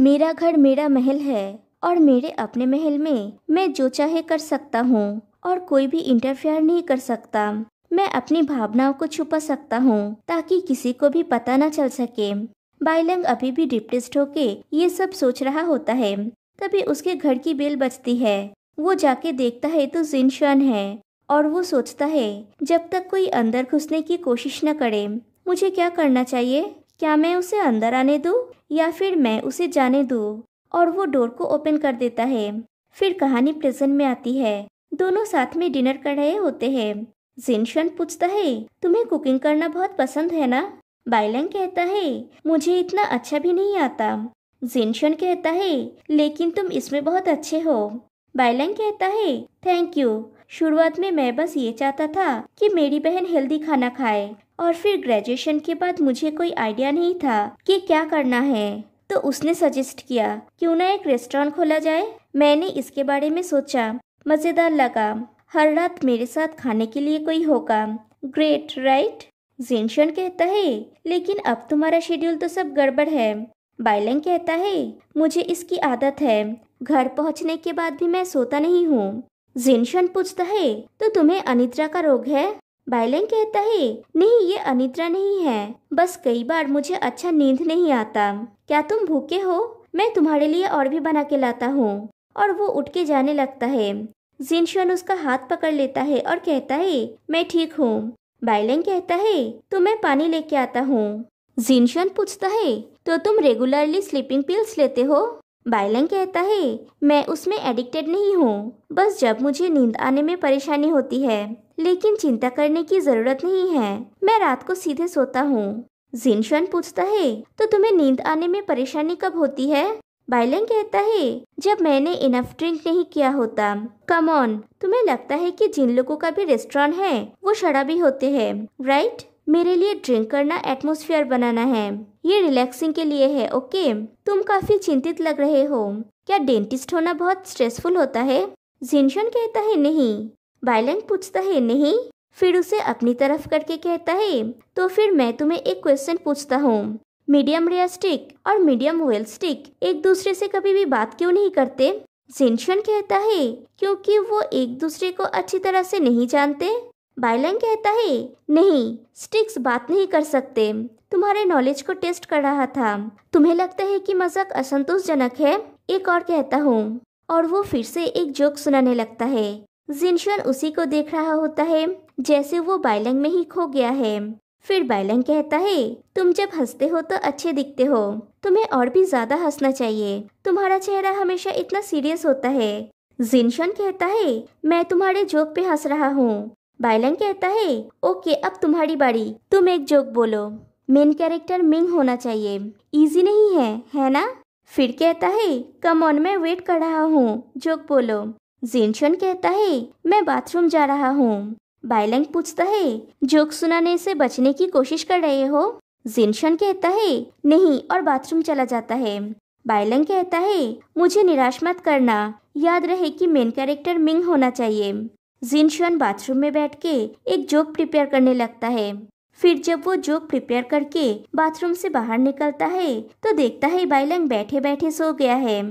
मेरा घर मेरा महल है और मेरे अपने महल में मैं जो चाहे कर सकता हूँ और कोई भी इंटरफेयर नहीं कर सकता मैं अपनी भावनाओं को छुपा सकता हूँ ताकि किसी को भी पता न चल सके बाइलंग अभी भी डिप्रेस्ड होके ये सब सोच रहा होता है तभी उसके घर की बेल बजती है वो जाके देखता है तो जिनशन है और वो सोचता है जब तक कोई अंदर घुसने की कोशिश न करे मुझे क्या करना चाहिए क्या मैं उसे अंदर आने दूँ या फिर मैं उसे जाने दू और वो डोर को ओपन कर देता है फिर कहानी प्रेजेंट में आती है दोनों साथ में डिनर कर रहे होते हैं जिनशन पूछता है तुम्हें कुकिंग करना बहुत पसंद है ना बाइलंग कहता है मुझे इतना अच्छा भी नहीं आता जिनशन कहता है लेकिन तुम इसमें बहुत अच्छे हो बाइलंग कहता है थैंक यू शुरुआत में मैं बस ये चाहता था कि मेरी बहन हेल्दी खाना खाए और फिर ग्रेजुएशन के बाद मुझे कोई आइडिया नहीं था कि क्या करना है तो उसने सजेस्ट किया क्यों ना एक रेस्टोरेंट खोला जाए मैंने इसके बारे में सोचा मज़ेदार लगा हर रात मेरे साथ खाने के लिए कोई होगा ग्रेट राइट जिनशन कहता है लेकिन अब तुम्हारा शेड्यूल तो सब गड़बड़ है बाइलेंग कहता है मुझे इसकी आदत है घर पहुंचने के बाद भी मैं सोता नहीं हूँ जिनशन पूछता है तो तुम्हें अनिद्रा का रोग है बाइलेन कहता है नहीं ये अनिद्रा नहीं है बस कई बार मुझे अच्छा नींद नहीं आता क्या तुम भूखे हो मैं तुम्हारे लिए और भी बना के लाता हूँ और वो उठ के जाने लगता है जिनशन उसका हाथ पकड़ लेता है और कहता है मैं ठीक हूँ बाइलेंग कहता है तो मैं पानी लेके आता हूँ जिनशन पूछता है तो तुम रेगुलरली स्लीपिंग पिल्स लेते हो बाइलन कहता है मैं उसमें एडिक्टेड नहीं हूँ बस जब मुझे नींद आने में परेशानी होती है लेकिन चिंता करने की जरूरत नहीं है मैं रात को सीधे सोता हूँ जिनशन पूछता है तो तुम्हें नींद आने में परेशानी कब होती है बाइलन कहता है जब मैंने इनफ ड्रिंक नहीं किया होता कम ऑन तुम्हें लगता है कि जिन लोगों का भी रेस्टोरेंट है वो शराबी होते हैं राइट मेरे लिए ड्रिंक करना एटमोसफियर बनाना है ये रिलैक्सिंग के लिए है ओके तुम काफी चिंतित लग रहे हो क्या डेंटिस्ट होना बहुत स्ट्रेसफुल होता है जिनशन कहता है नहीं बाइलेंग पूछता है नहीं फिर उसे अपनी तरफ करके कहता है तो फिर मैं तुम्हें एक क्वेश्चन पूछता हूँ मीडियम रेयर स्टिक और मीडियम वेल स्टिक एक दूसरे से कभी भी बात क्यों नहीं करते जिनशन कहता है क्योंकि वो एक दूसरे को अच्छी तरह से नहीं जानते बाइलेंग कहता है नहीं स्टिक्स बात नहीं कर सकते तुम्हारे नॉलेज को टेस्ट कर रहा था तुम्हें लगता है कि मजाक असंतोषजनक है एक और कहता हूँ और वो फिर से एक जोक सुनाने लगता है जिनशन उसी को देख रहा होता है जैसे वो बाइलंग में ही खो गया है फिर बाइलंग कहता है तुम जब हंसते हो तो अच्छे दिखते हो तुम्हें और भी ज्यादा हंसना चाहिए तुम्हारा चेहरा हमेशा इतना सीरियस होता है जिनशन कहता है मैं तुम्हारे जोक पे हंस रहा हूँ बाइलंग कहता है ओके अब तुम्हारी बारी तुम एक जोक बोलो मेन कैरेक्टर मिंग होना चाहिए इजी नहीं है है ना फिर कहता है कम ऑन मैं वेट कर रहा हूँ जोक बोलो जिनशन कहता है मैं बाथरूम जा रहा हूँ बाइलंग पूछता है जोक सुनाने से बचने की कोशिश कर रहे हो जिनशन कहता है नहीं और बाथरूम चला जाता है बाइलंग कहता है मुझे निराश मत करना याद रहे कि मेन कैरेक्टर मिंग होना चाहिए जिनशन बाथरूम में बैठ के एक जोक प्रिपेयर करने लगता है फिर जब वो जोक प्रिपेयर करके बाथरूम से बाहर निकलता है तो देखता है बाइलंग बैठे बैठे सो गया है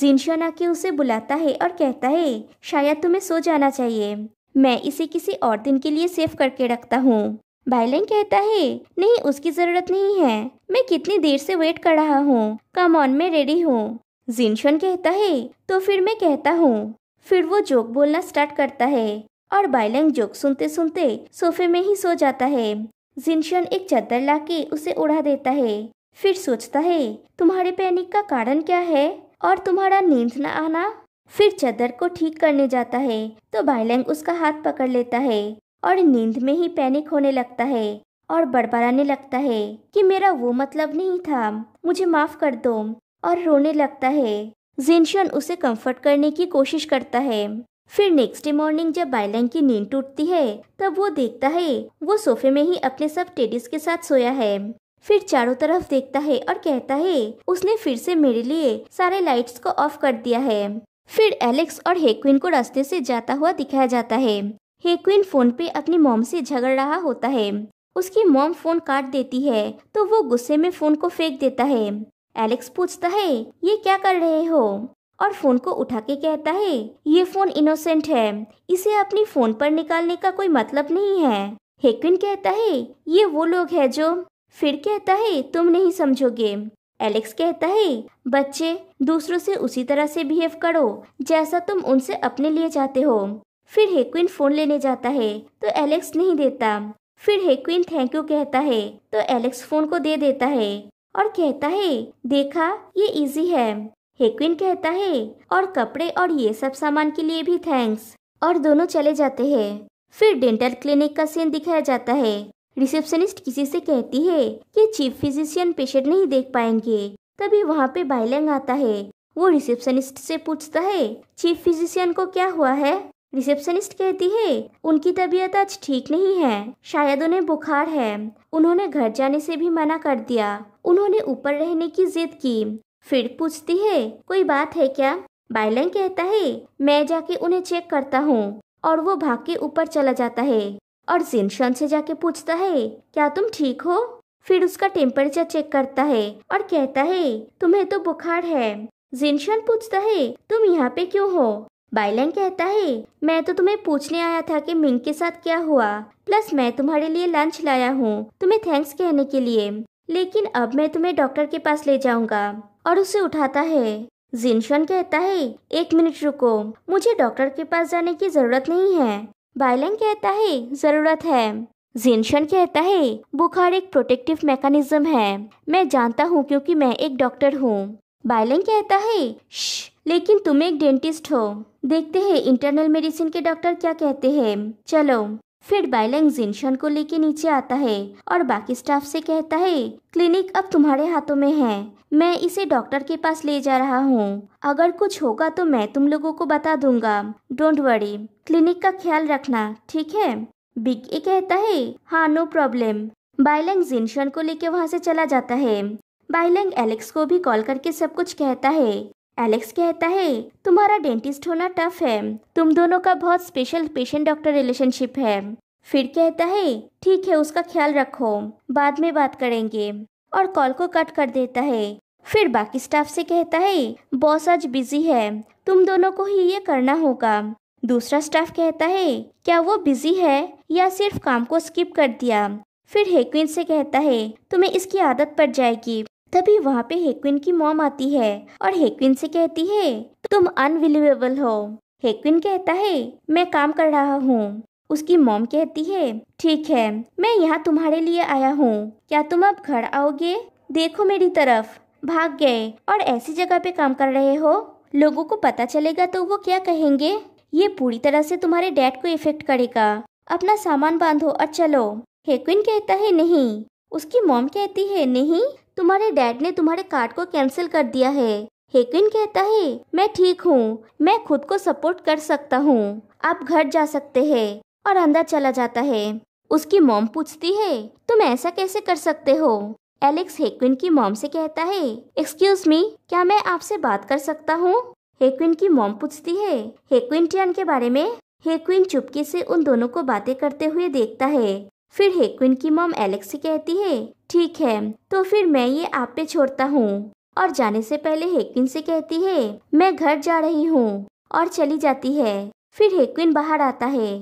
जिनशान आके उसे बुलाता है और कहता है शायद तुम्हें सो जाना चाहिए मैं इसे किसी और दिन के लिए सेव करके रखता हूँ बाइलेन कहता है नहीं उसकी जरूरत नहीं है मैं कितनी देर से वेट कर रहा हूँ कम ऑन मैं रेडी हूँ जिनशन कहता है तो फिर मैं कहता हूँ फिर वो जोक बोलना स्टार्ट करता है और बाइलेंग जोक सुनते सुनते सोफे में ही सो जाता है जिनशन एक चादर लाके उसे उड़ा देता है फिर सोचता है तुम्हारे पैनिक का कारण क्या है और तुम्हारा नींद न आना फिर चदर को ठीक करने जाता है तो बाइलेंग उसका हाथ पकड़ लेता है और नींद में ही पैनिक होने लगता है और बड़बड़ाने लगता है कि मेरा वो मतलब नहीं था मुझे माफ कर दो और रोने लगता है जिनशन उसे कंफर्ट करने की कोशिश करता है फिर नेक्स्ट डे मॉर्निंग जब बाइलैंग की नींद टूटती है तब वो देखता है वो सोफे में ही अपने सब टेडिस के साथ सोया है फिर चारों तरफ देखता है और कहता है उसने फिर से मेरे लिए सारे लाइट्स को ऑफ कर दिया है फिर एलेक्स और हेक्विन को रास्ते से जाता हुआ दिखाया जाता है हेक्विन फोन पे अपनी मोम से झगड़ रहा होता है उसकी मोम फोन काट देती है तो वो गुस्से में फोन को फेंक देता है एलेक्स पूछता है ये क्या कर रहे हो और फोन को उठा के कहता है ये फोन इनोसेंट है इसे अपनी फोन पर निकालने का कोई मतलब नहीं है हेक्विन कहता है ये वो लोग हैं जो फिर कहता है तुम नहीं समझोगे एलेक्स कहता है बच्चे दूसरों से उसी तरह से बिहेव करो जैसा तुम उनसे अपने लिए चाहते हो फिर हेक्विन फोन लेने जाता है तो एलेक्स नहीं देता फिर हेक्विन थैंक यू कहता है तो एलेक्स फोन को दे देता है और कहता है देखा ये इजी है हेक्विन कहता है और कपड़े और ये सब सामान के लिए भी थैंक्स और दोनों चले जाते हैं फिर डेंटल क्लिनिक का सीन दिखाया जाता है रिसेप्शनिस्ट किसी से कहती है कि चीफ फिजिशियन पेशेंट नहीं देख पाएंगे तभी वहाँ पे बाइलेंग आता है वो रिसेप्शनिस्ट से पूछता है चीफ फिजिशियन को क्या हुआ है रिसेप्शनिस्ट कहती है उनकी तबीयत आज ठीक नहीं है शायद उन्हें बुखार है उन्होंने घर जाने से भी मना कर दिया उन्होंने ऊपर रहने की जिद की फिर पूछती है कोई बात है क्या बाइलेंग कहता है मैं जाके उन्हें चेक करता हूँ और वो भाग के ऊपर चला जाता है और जिनशन से जाके पूछता है क्या तुम ठीक हो फिर उसका टेम्परेचर चेक करता है और कहता है तुम्हें तो बुखार है जिनशन पूछता है तुम यहाँ पे क्यों हो बाइलैंड कहता है मैं तो तुम्हें पूछने आया था कि मिंग के साथ क्या हुआ प्लस मैं तुम्हारे लिए लंच लाया हूँ तुम्हें थैंक्स कहने के लिए लेकिन अब मैं तुम्हें डॉक्टर के पास ले जाऊंगा और उसे उठाता है जिनशन कहता है एक मिनट रुको मुझे डॉक्टर के पास जाने की जरूरत नहीं है बाइलन कहता है जरूरत है जिनशन कहता है बुखार एक प्रोटेक्टिव मैकेनिज्म है मैं जानता हूँ क्योंकि मैं एक डॉक्टर हूँ बाइलन कहता है लेकिन तुम एक डेंटिस्ट हो देखते हैं इंटरनल मेडिसिन के डॉक्टर क्या कहते हैं चलो फिर बाइलंग जिनशन को लेके नीचे आता है और बाकी स्टाफ से कहता है क्लिनिक अब तुम्हारे हाथों में है मैं इसे डॉक्टर के पास ले जा रहा हूँ अगर कुछ होगा तो मैं तुम लोगों को बता दूंगा डोंट वरी क्लिनिक का ख्याल रखना ठीक है बिग ए कहता है हाँ नो प्रॉब्लम बाइलेंग जिनशन को लेके वहाँ से चला जाता है बाइलेंग एलेक्स को भी कॉल करके सब कुछ कहता है एलेक्स कहता है तुम्हारा डेंटिस्ट होना टफ है तुम दोनों का बहुत स्पेशल पेशेंट डॉक्टर रिलेशनशिप है फिर कहता है ठीक है उसका ख्याल रखो बाद में बात करेंगे और कॉल को कट कर देता है फिर बाकी स्टाफ से कहता है बॉस आज बिजी है तुम दोनों को ही ये करना होगा दूसरा स्टाफ कहता है क्या वो बिजी है या सिर्फ काम को स्किप कर दिया फिर हेक्विन से कहता है तुम्हें इसकी आदत पड़ जाएगी तभी वहाँ पे हेक्विन की मॉम आती है और हेक्विन से कहती है तुम अनबिलीवेबल हो हेक्विन कहता है मैं काम कर रहा हूँ उसकी मॉम कहती है ठीक है मैं यहाँ तुम्हारे लिए आया हूँ क्या तुम अब घर आओगे देखो मेरी तरफ भाग गए और ऐसी जगह पे काम कर रहे हो लोगों को पता चलेगा तो वो क्या कहेंगे ये पूरी तरह से तुम्हारे डैड को इफेक्ट करेगा अपना सामान बांधो और चलो हेक्विन कहता है नहीं उसकी मॉम कहती है नहीं तुम्हारे डैड ने तुम्हारे कार्ड को कैंसिल कर दिया है हेक्विन कहता है मैं ठीक हूँ मैं खुद को सपोर्ट कर सकता हूँ आप घर जा सकते हैं और अंदर चला जाता है उसकी मॉम पूछती है तुम ऐसा कैसे कर सकते हो एलेक्स हेक्विन की मॉम से कहता है एक्सक्यूज मी क्या मैं आपसे बात कर सकता हूँ हेक्विन की मोम पूछती है टियान के बारे में हेक्विन चुपके से उन दोनों को बातें करते हुए देखता है फिर हेक्विन की मोम एलेक्स से कहती है ठीक है तो फिर मैं ये आप पे छोड़ता हूँ और जाने से पहले हेक्विन से कहती है मैं घर जा रही हूँ और चली जाती है फिर हेक्विन बाहर आता है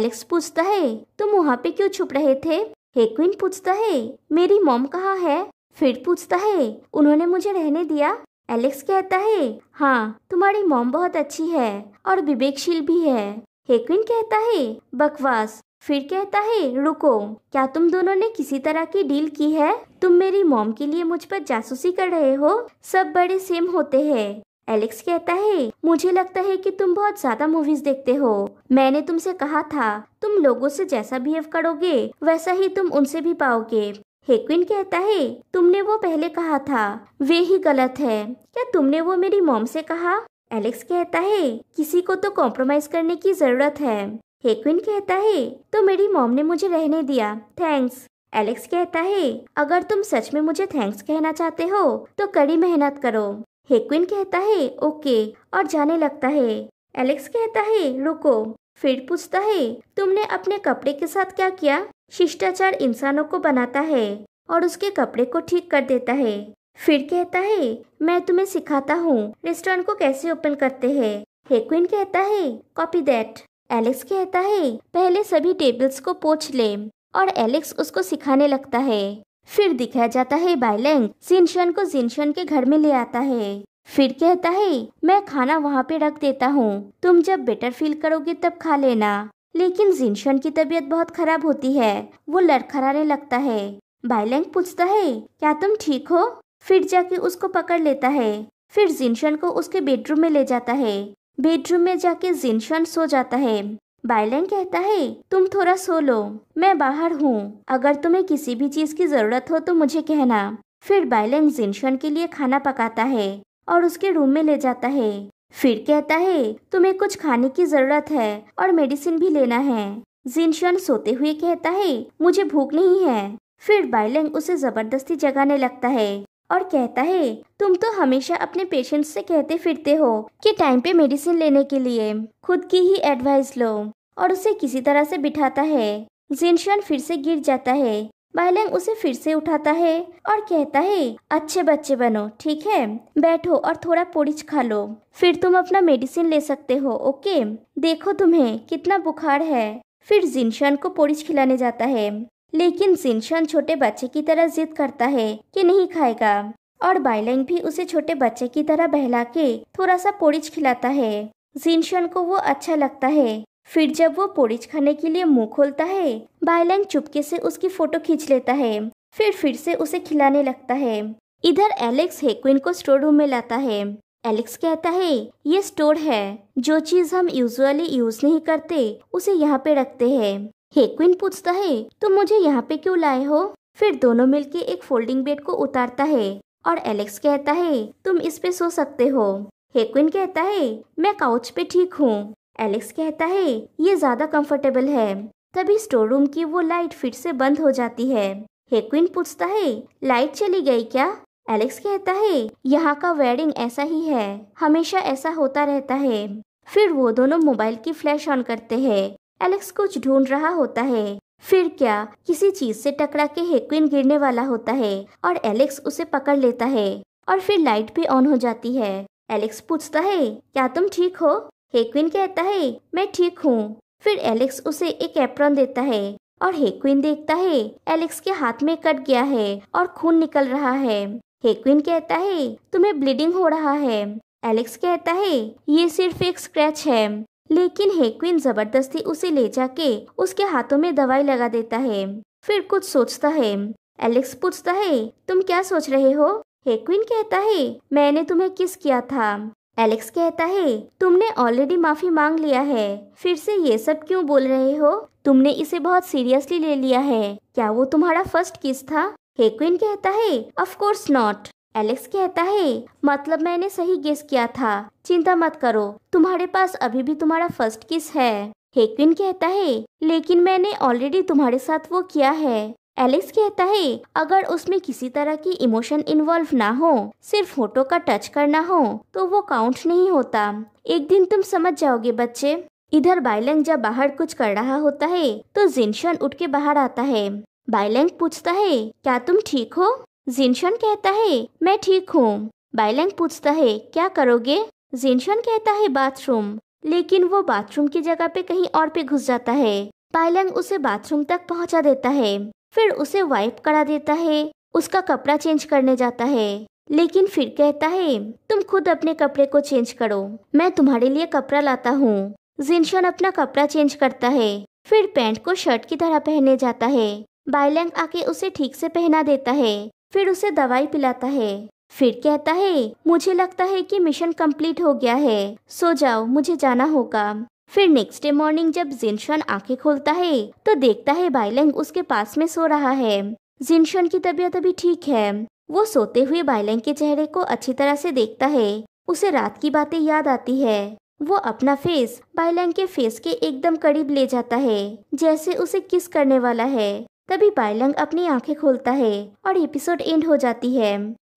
एलेक्स पूछता है तुम वहाँ पे क्यों छुप रहे थे हेक्विन पूछता है मेरी मोम कहाँ है फिर पूछता है उन्होंने मुझे रहने दिया एलेक्स कहता है हाँ तुम्हारी मॉम बहुत अच्छी है और विवेकशील भी है हेक्विन कहता है बकवास फिर कहता है रुको क्या तुम दोनों ने किसी तरह की डील की है तुम मेरी मॉम के लिए मुझ पर जासूसी कर रहे हो सब बड़े सेम होते हैं एलेक्स कहता है मुझे लगता है कि तुम बहुत ज्यादा मूवीज देखते हो मैंने तुमसे कहा था तुम लोगों से जैसा बिहेव करोगे वैसा ही तुम उनसे भी पाओगे हेक्विन कहता है तुमने वो पहले कहा था वे ही गलत है क्या तुमने वो मेरी मोम से कहा एलेक्स कहता है किसी को तो कॉम्प्रोमाइज करने की जरूरत है हेक्विन कहता है तो मेरी मोम ने मुझे रहने दिया थैंक्स एलेक्स कहता है अगर तुम सच में मुझे थैंक्स कहना चाहते हो तो कड़ी मेहनत करो हेक्विन कहता है ओके और जाने लगता है एलेक्स कहता है रुको फिर पूछता है तुमने अपने कपड़े के साथ क्या किया शिष्टाचार इंसानों को बनाता है और उसके कपड़े को ठीक कर देता है फिर कहता है मैं तुम्हें सिखाता हूँ रेस्टोरेंट को कैसे ओपन करते हैं हेक्विन कहता है कॉपी दैट एलेक्स कहता है पहले सभी टेबल्स को पोछ ले और एलेक्स उसको सिखाने लगता है फिर दिखाया जाता है बाइलेंग जिनशन को जिनशन के घर में ले आता है फिर कहता है मैं खाना वहाँ पे रख देता हूँ तुम जब बेटर फील करोगे तब खा लेना लेकिन जिनशन की तबीयत बहुत खराब होती है वो लड़खड़ाने लगता है बाइलेंग पूछता है क्या तुम ठीक हो फिर जाके उसको पकड़ लेता है फिर जिनशन को उसके बेडरूम में ले जाता है बेडरूम में जाके जिनशन सो जाता है बाइलेंग कहता है तुम थोड़ा सो लो मैं बाहर हूँ अगर तुम्हें किसी भी चीज की जरूरत हो तो मुझे कहना फिर बाइलेंग जिनशन के लिए खाना पकाता है और उसके रूम में ले जाता है फिर कहता है तुम्हें कुछ खाने की जरूरत है और मेडिसिन भी लेना है जिनशन सोते हुए कहता है मुझे भूख नहीं है फिर बाइलेंग उसे जबरदस्ती जगाने लगता है और कहता है तुम तो हमेशा अपने पेशेंट से कहते फिरते हो कि टाइम पे मेडिसिन लेने के लिए खुद की ही एडवाइस लो और उसे किसी तरह से बिठाता है जिनशन फिर से गिर जाता है बालंग उसे फिर से उठाता है और कहता है अच्छे बच्चे बनो ठीक है बैठो और थोड़ा पोरिज खा लो फिर तुम अपना मेडिसिन ले सकते हो ओके देखो तुम्हें कितना बुखार है फिर जिनशन को पोरिच खिलाने जाता है लेकिन जिनशन छोटे बच्चे की तरह जिद करता है कि नहीं खाएगा और बाइलेंग भी उसे छोटे बच्चे की तरह बहला के थोड़ा सा पोरिज खिलाता है जिनशन को वो अच्छा लगता है फिर जब वो पोड़िज खाने के लिए मुंह खोलता है बायलैन चुपके से उसकी फोटो खींच लेता है फिर फिर से उसे खिलाने लगता है इधर एलेक्स हेक्विन को स्टोर रूम में लाता है एलेक्स कहता है ये स्टोर है जो चीज हम यूजुअली यूज नहीं करते उसे यहाँ पे रखते हैं हेक्विन पूछता है तुम तो मुझे यहाँ पे क्यों लाए हो फिर दोनों मिलके एक फोल्डिंग बेड को उतारता है और एलेक्स कहता है तुम इस पे सो सकते हो हेक्विन कहता है मैं काउच पे ठीक हूँ एलेक्स कहता है ये ज्यादा कंफर्टेबल है तभी स्टोर रूम की वो लाइट फिर से बंद हो जाती है हेक्विन पूछता है लाइट चली गई क्या एलेक्स कहता है यहाँ का वेडिंग ऐसा ही है हमेशा ऐसा होता रहता है फिर वो दोनों मोबाइल की फ्लैश ऑन करते हैं एलेक्स कुछ ढूंढ रहा होता है फिर क्या किसी चीज से टकरा के हेक्विन गिरने वाला होता है और एलेक्स उसे पकड़ लेता है और फिर लाइट भी ऑन हो जाती है एलेक्स पूछता है क्या तुम ठीक हो हेक्विन कहता है मैं ठीक हूँ फिर एलेक्स उसे एक एप्रन देता है और हेक्विन देखता है एलेक्स के हाथ में कट गया है और खून निकल रहा है हेक्विन कहता है तुम्हें ब्लीडिंग हो रहा है एलेक्स कहता है ये सिर्फ एक स्क्रैच है लेकिन हेक्विन जबरदस्ती उसे ले जाके उसके हाथों में दवाई लगा देता है फिर कुछ सोचता है एलेक्स पूछता है तुम क्या सोच रहे हो हेक्विन कहता है मैंने तुम्हें किस किया था एलेक्स कहता है तुमने ऑलरेडी माफी मांग लिया है फिर से ये सब क्यों बोल रहे हो तुमने इसे बहुत सीरियसली ले लिया है क्या वो तुम्हारा फर्स्ट किस था हेक्विन कहता है ऑफ कोर्स नॉट एलेक्स कहता है मतलब मैंने सही गेस किया था चिंता मत करो तुम्हारे पास अभी भी तुम्हारा फर्स्ट किस है हेक्विन कहता है लेकिन मैंने ऑलरेडी तुम्हारे साथ वो किया है एलेक्स कहता है अगर उसमें किसी तरह की इमोशन इन्वॉल्व ना हो सिर्फ फोटो का टच करना हो तो वो काउंट नहीं होता एक दिन तुम समझ जाओगे बच्चे इधर बाइलेंग जब बाहर कुछ कर रहा होता है तो जिनशन उठ के बाहर आता है बाइलंग पूछता है क्या तुम ठीक हो जिनशन कहता है मैं ठीक हूँ बाइलेंग पूछता है क्या करोगे जिनशन कहता है बाथरूम लेकिन वो बाथरूम की जगह पे कहीं और पे घुस जाता है बाइलंग उसे बाथरूम तक पहुंचा देता है फिर उसे वाइप करा देता है उसका कपड़ा चेंज करने जाता है लेकिन फिर कहता है तुम खुद अपने कपड़े को चेंज करो मैं तुम्हारे लिए कपड़ा लाता हूँ जिनशन अपना कपड़ा चेंज करता है फिर पैंट को शर्ट की तरह पहने जाता है बाइलैंग आके उसे ठीक से पहना देता है फिर उसे दवाई पिलाता है फिर कहता है मुझे लगता है कि मिशन कंप्लीट हो गया है सो जाओ मुझे जाना होगा फिर नेक्स्ट डे मॉर्निंग जब जिनशन आंखें खोलता है तो देखता है बाइलेंग उसके पास में सो रहा है जिनशन की तबीयत अभी ठीक है वो सोते हुए बाइलेंग के चेहरे को अच्छी तरह से देखता है उसे रात की बातें याद आती है वो अपना फेस बाइलेंग के फेस के एकदम करीब ले जाता है जैसे उसे किस करने वाला है तभी बाइलैंग अपनी आंखें खोलता है और एपिसोड एंड हो जाती है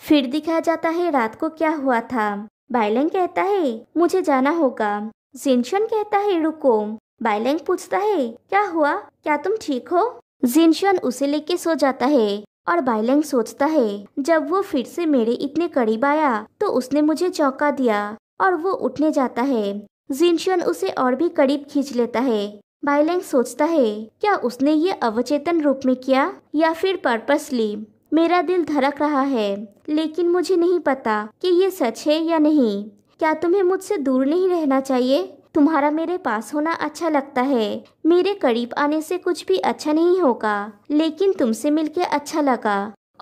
फिर दिखाया जाता है रात को क्या हुआ था बाइलैंग कहता है मुझे जाना होगा जिनशन कहता है रुकोम बाइलैंग पूछता है क्या हुआ क्या तुम ठीक हो जिनशन उसे लेके सो जाता है और बाइलैंग सोचता है जब वो फिर से मेरे इतने करीब आया तो उसने मुझे चौंका दिया और वो उठने जाता है जिनशन उसे और भी करीब खींच लेता है बाइलैंग सोचता है क्या उसने ये अवचेतन रूप में किया या फिर पर्पसली मेरा दिल धड़क रहा है लेकिन मुझे नहीं पता कि ये सच है या नहीं क्या तुम्हें मुझसे दूर नहीं रहना चाहिए तुम्हारा मेरे पास होना अच्छा लगता है मेरे करीब आने से कुछ भी अच्छा नहीं होगा लेकिन तुमसे मिलके अच्छा लगा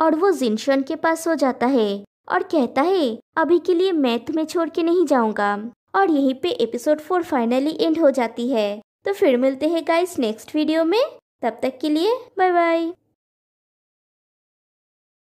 और वो जिनशन के पास हो जाता है और कहता है अभी के लिए मैं तुम्हें छोड़ के नहीं जाऊंगा और यहीं पे एपिसोड फोर फाइनली एंड हो जाती है तो फिर मिलते हैं गाइस नेक्स्ट वीडियो में तब तक के लिए बाय बाय